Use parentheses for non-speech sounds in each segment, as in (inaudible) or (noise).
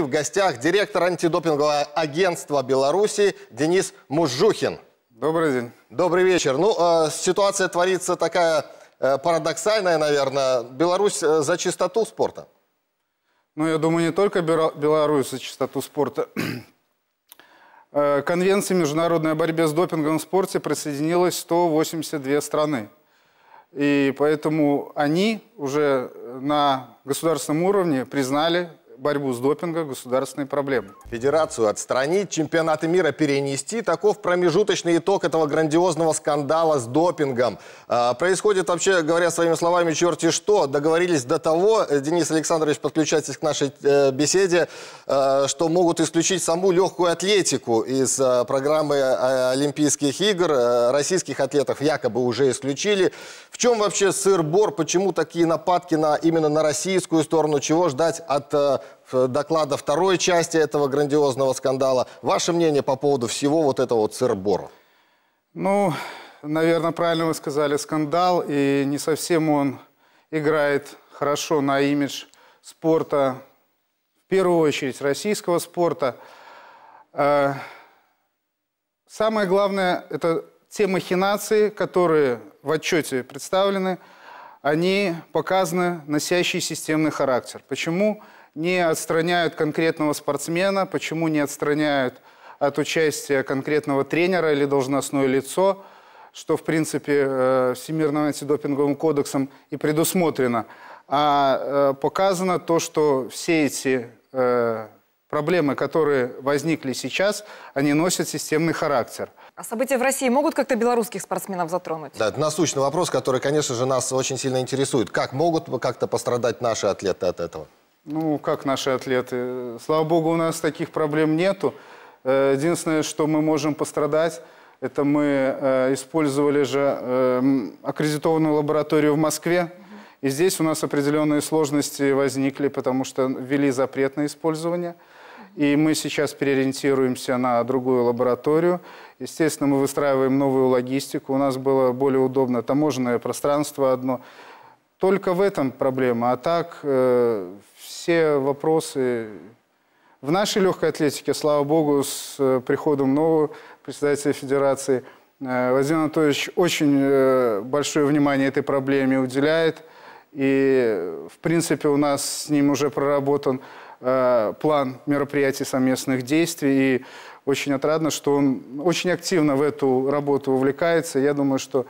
В гостях директор антидопингового агентства Беларуси Денис Мужухин. Добрый день. Добрый вечер. Ну, э, ситуация творится такая э, парадоксальная, наверное. Беларусь э, за чистоту спорта? Ну, я думаю, не только Беларусь за чистоту спорта. (clears throat) Э, Конвенции международной о борьбе с допингом в спорте присоединилось 182 страны. И поэтому они уже на государственном уровне признали борьбу с допингом государственной проблемы. Федерацию отстранить, чемпионаты мира перенести. Таков промежуточный итог этого грандиозного скандала с допингом. А, происходит, вообще говоря своими словами, черти что. Договорились до того, э, Денис Александрович, подключайтесь к нашей э, беседе, э, что могут исключить саму легкую атлетику из программы Олимпийских игр. российских атлетов якобы уже исключили. В чем вообще сыр-бор? Почему такие нападки на, именно на российскую сторону? Чего ждать от доклада второй части этого грандиозного скандала. Ваше мнение по поводу всего вот этого вот сырбора? Ну, наверное, правильно вы сказали, скандал. И не совсем он играет хорошо на имидж спорта, в первую очередь российского спорта. Э, самое главное – это те махинации, которые в отчете представлены, они показаны, носящие системный характер. Почему? Почему? не отстраняют конкретного спортсмена, почему не отстраняют от участия конкретного тренера или должностное лицо, что, в принципе, э, Всемирным антидопинговым кодексом и предусмотрено. А э, показано то, что все эти э, проблемы, которые возникли сейчас, они носят системный характер. А события в России могут как-то белорусских спортсменов затронуть? Да, это насущный вопрос, который, конечно же, нас очень сильно интересует. Как могут как-то пострадать наши атлеты от этого? Ну, как наши атлеты? Слава богу, у нас таких проблем нету. Э, единственное, что мы можем пострадать, это мы э, использовали же эм, аккредитованную лабораторию в Москве. И здесь у нас определенные сложности возникли, потому что ввели запрет на использование. И мы сейчас переориентируемся на другую лабораторию. Естественно, мы выстраиваем новую логистику. У нас было более удобное таможенное пространство одно – только в этом проблема. А так э, все вопросы... В нашей легкой атлетике, слава богу, с э, приходом нового председателя федерации, э, Владимир Анатольевич очень э, большое внимание этой проблеме уделяет. И, в принципе, у нас с ним уже проработан э, план мероприятий совместных действий. И очень отрадно, что он очень активно в эту работу увлекается. Я думаю, что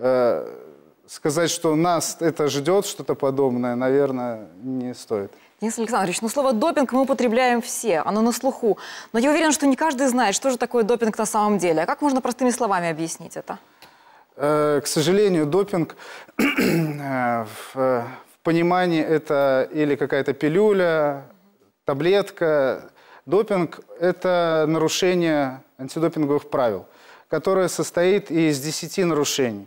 э, сказать, что нас это ждет, что-то подобное, наверное, не стоит. Денис Александрович, ну слово «допинг» мы употребляем все, оно на слуху. Но я уверен, что не каждый знает, что же такое допинг на самом деле. А как можно простыми словами объяснить это? Э, к сожалению, допинг э, в, э, в понимании это или какая-то пилюля, таблетка. Допинг – это нарушение антидопинговых правил, которое состоит из 10 нарушений.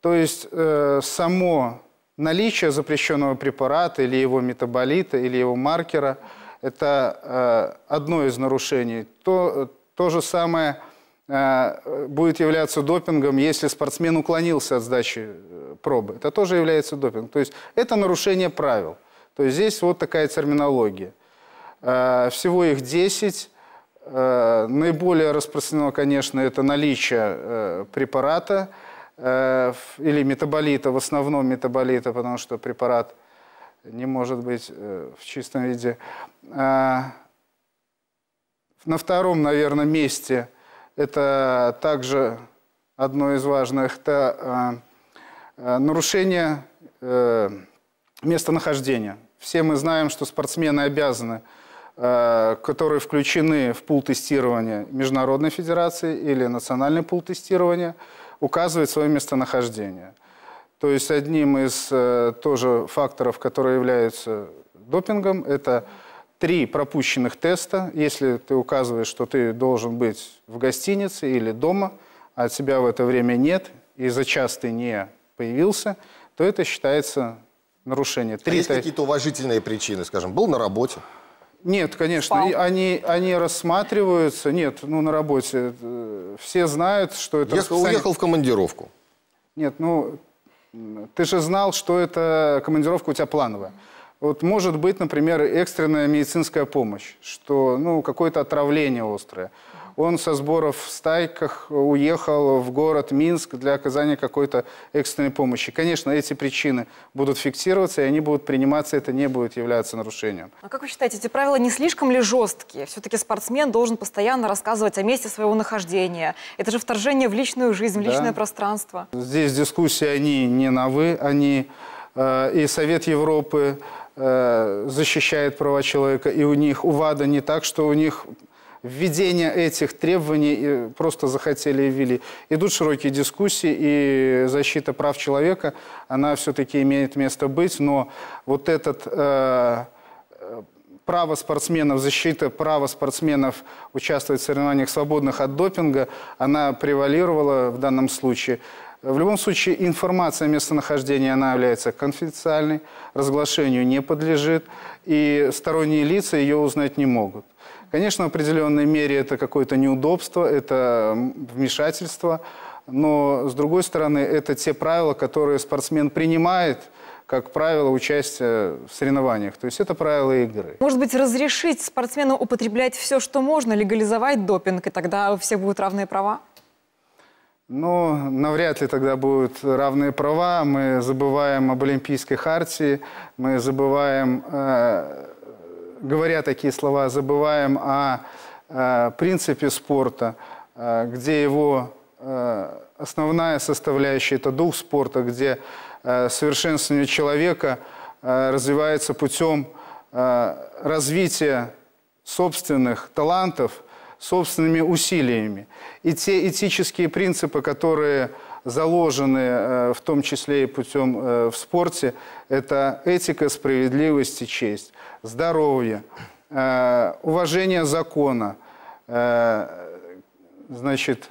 То есть э, само наличие запрещенного препарата или его метаболита, или его маркера – это э, одно из нарушений. То, то же самое э, будет являться допингом, если спортсмен уклонился от сдачи э, пробы. Это тоже является допингом. То есть это нарушение правил. То есть здесь вот такая терминология. Э, всего их 10. Э, наиболее распространено, конечно, это наличие э, препарата – Э, или метаболита, в основном метаболита, потому что препарат не может быть э, в чистом виде. А, на втором, наверное, месте это также одно из важных, это а, а, нарушение э, местонахождения. Все мы знаем, что спортсмены обязаны э, которые включены в пул тестирования Международной Федерации или Национальный пул тестирования, указывает свое местонахождение. То есть одним из э, тоже факторов, которые являются допингом, это три пропущенных теста. Если ты указываешь, что ты должен быть в гостинице или дома, а тебя в это время нет, и за час ты не появился, то это считается нарушение. Три а есть какие-то уважительные причины, скажем, был на работе? Нет, конечно, Пау. они, они рассматриваются, нет, ну на работе э, все знают, что это... Я расписание... уехал в командировку. Нет, ну ты же знал, что это командировка у тебя плановая. Вот может быть, например, экстренная медицинская помощь, что, ну, какое-то отравление острое. Mm он со сборов в Стайках уехал в город Минск для оказания какой-то экстренной помощи. Конечно, эти причины будут фиксироваться, и они будут приниматься, это не будет являться нарушением. А как вы считаете, эти правила не слишком ли жесткие? Все-таки спортсмен должен постоянно рассказывать о месте своего нахождения. Это же вторжение в личную жизнь, в да. личное пространство. Здесь дискуссии, они не на «вы», они э, и Совет Европы, э, защищает права человека, и у них у ВАДА не так, что у них Введение этих требований э, просто захотели и ввели. Идут широкие дискуссии, и защита прав человека, она все-таки имеет место быть, но вот этот... Э, э, право спортсменов, защита права спортсменов участвовать в соревнованиях свободных от допинга, она превалировала в данном случае. В любом случае, информация о местонахождении, она является конфиденциальной, разглашению не подлежит, и сторонние лица ее узнать не могут. Конечно, в определенной мере это какое-то неудобство, это вмешательство, но, с другой стороны, это те правила, которые спортсмен принимает, как правило, участия в соревнованиях. То есть это правила игры. Может быть, разрешить спортсмену употреблять все, что можно, легализовать допинг, и тогда у всех будут равные права? Ну, навряд ли тогда будут равные права. Мы забываем об Олимпийской хартии, мы забываем... Э говоря такие слова, забываем о э, принципе спорта, э, где его э, основная составляющая – это дух спорта, где э, совершенствование человека э, развивается путем э, развития собственных талантов, собственными усилиями. И те этические принципы, которые заложены э, в том числе и путем э, в спорте, это этика, справедливость и честь, здоровье, э, уважение закона, значит,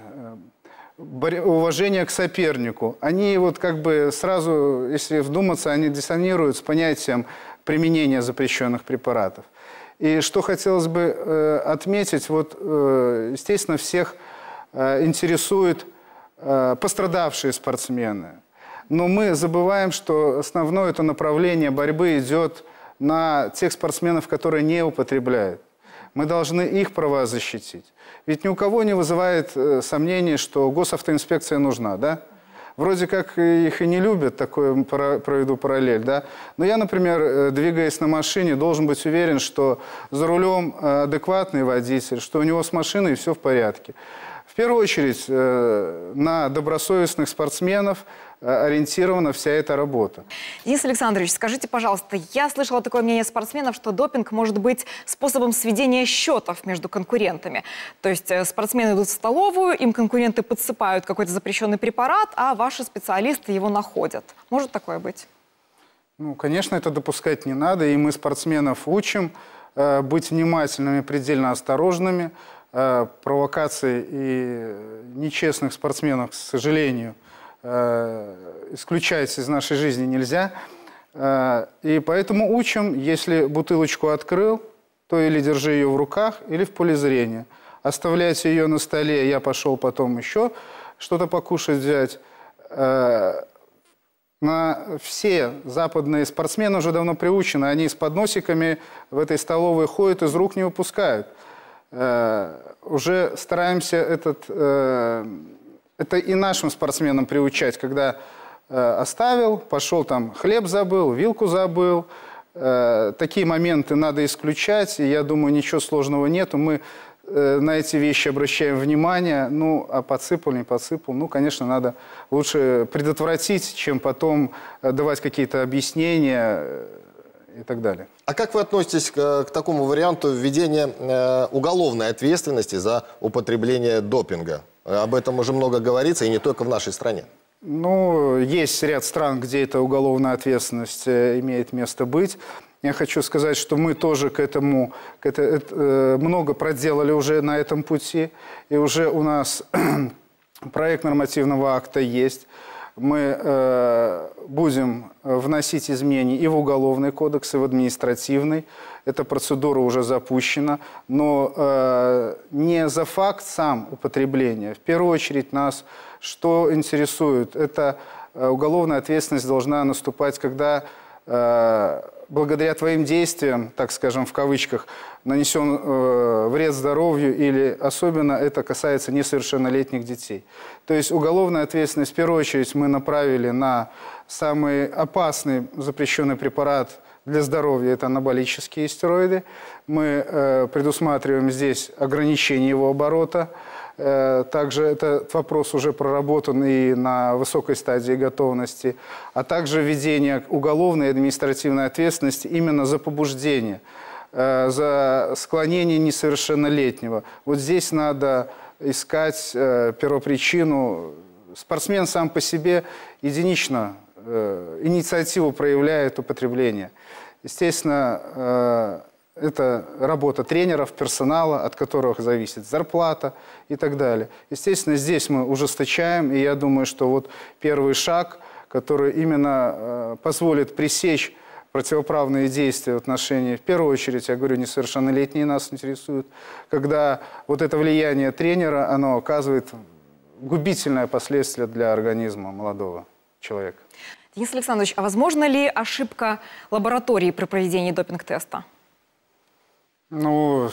уважение к сопернику. Они вот как бы сразу, если вдуматься, они диссонируют с понятием применения запрещенных препаратов. И что хотелось бы отметить, вот, естественно, всех интересует Э, пострадавшие спортсмены. Но мы забываем, что основное это направление борьбы идет на тех спортсменов, которые не употребляют. Мы должны их права защитить. Ведь ни у кого не вызывает э, сомнений, что госавтоинспекция нужна, да? Вроде как их и не любят, такой проведу параллель, да? Но я, например, э, двигаясь на машине, должен быть уверен, что за рулем адекватный водитель, что у него с машиной все в порядке первую очередь э, на добросовестных спортсменов э, ориентирована вся эта работа. Денис Александрович, скажите, пожалуйста, я слышала такое мнение спортсменов, что допинг может быть способом сведения счетов между конкурентами. То есть э, спортсмены идут в столовую, им конкуренты подсыпают какой-то запрещенный препарат, а ваши специалисты его находят. Может такое быть? Ну, конечно, это допускать не надо, и мы спортсменов учим быть внимательными, предельно осторожными, Э, провокаций и э, нечестных спортсменов, к сожалению, э, исключается из нашей жизни нельзя. И поэтому учим, если бутылочку открыл, то или держи ее в руках, или в поле зрения. Оставляйте ее на столе, я пошел потом еще что-то покушать взять. На все западные спортсмены уже давно приучены, они с подносиками в этой столовой ходят, из рук не выпускают. Э, уже стараемся этот, э, это и нашим спортсменам приучать, когда э, оставил, пошел там хлеб забыл, вилку забыл, э, такие моменты надо исключать, и я думаю, ничего сложного нету, мы э, на эти вещи обращаем внимание, ну, а подсыпал, не подсыпал, ну, конечно, надо лучше предотвратить, чем потом э, давать какие-то объяснения, и так далее. А как вы относитесь к, к такому варианту введения э, уголовной ответственности за употребление допинга? Об этом уже много говорится, и не только в нашей стране. Ну, есть ряд стран, где эта уголовная ответственность э, имеет место быть. Я хочу сказать, что мы тоже к этому к это, это, много проделали уже на этом пути. И уже у нас (clears throat) проект нормативного акта есть мы э, будем вносить изменения и в Уголовный кодекс, и в административный. Эта процедура уже запущена, но э, не за факт сам употребления. В первую очередь нас что интересует? Это э, уголовная ответственность должна наступать, когда Э, благодаря твоим действиям, так скажем, в кавычках, нанесен э, вред здоровью или особенно это касается несовершеннолетних детей. То есть уголовная ответственность в первую очередь мы направили на Самый опасный запрещенный препарат для здоровья – это анаболические стероиды. Мы э, предусматриваем здесь ограничение его оборота. Э, также этот вопрос уже проработан и на высокой стадии готовности. А также введение уголовной и административной ответственности именно за побуждение, э, за склонение несовершеннолетнего. Вот здесь надо искать э, первопричину. Спортсмен сам по себе единично Э, инициативу проявляет употребление. Естественно, э, это работа тренеров, персонала, от которых зависит зарплата и так далее. Естественно, здесь мы ужесточаем, и я думаю, что вот первый шаг, который именно э, позволит пресечь противоправные действия в отношении, в первую очередь, я говорю, несовершеннолетние нас интересуют, когда вот это влияние тренера, оно оказывает губительное последствие для организма молодого человека. Денис Александрович, а возможно ли ошибка лаборатории при проведении допинг-теста? Ну,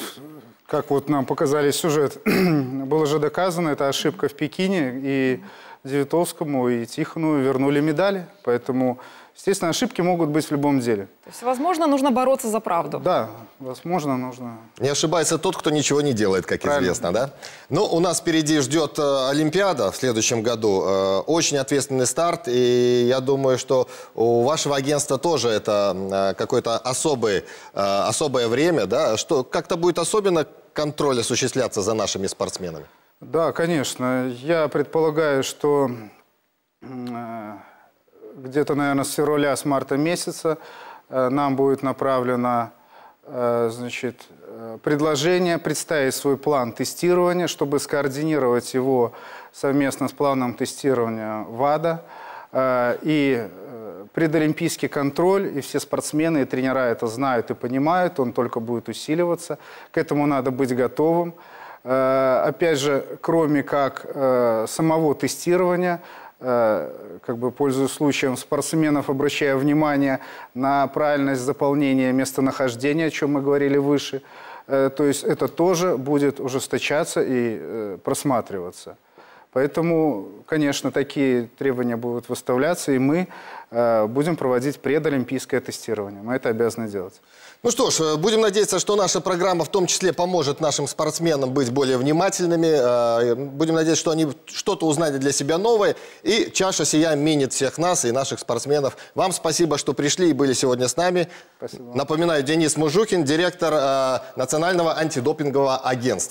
как вот нам показали сюжет, (clears throat) было же доказано, это ошибка в Пекине, и Девятовскому, и Тихону вернули медали. Поэтому Естественно, ошибки могут быть в любом деле. То есть, возможно, нужно бороться за правду. Да, возможно, нужно. Не ошибается тот, кто ничего не делает, как Правильно. известно, да? Ну, у нас впереди ждет э, Олимпиада в следующем году. Э, очень ответственный старт, и я думаю, что у вашего агентства тоже это э, какое-то особое, особое время, да? Что как-то будет особенно контроль осуществляться за нашими спортсменами? Да, конечно. Я предполагаю, что где-то, наверное, с февраля, с марта месяца э, нам будет направлено э, значит, э, предложение представить свой план тестирования, чтобы скоординировать его совместно с планом тестирования ВАДА. И предолимпийский контроль, и все спортсмены и тренера это знают и понимают, он только будет усиливаться. К этому надо быть готовым. Опять же, кроме как самого тестирования, Э, как бы пользуясь случаем спортсменов, обращая внимание на правильность заполнения местонахождения, о чем мы говорили выше. Э, то есть это тоже будет ужесточаться и э, просматриваться. Поэтому, конечно, такие требования будут выставляться, и мы э, будем проводить предолимпийское тестирование. Мы это обязаны делать. Ну что ж, э, будем надеяться, что наша программа в том числе поможет нашим спортсменам быть более внимательными. Э, будем надеяться, что они что-то узнали для себя новое. И чаша сия минит всех нас и наших спортсменов. Вам спасибо, что пришли и были сегодня с нами. Спасибо. Напоминаю, Денис Мужукин, директор э, Национального антидопингового агентства.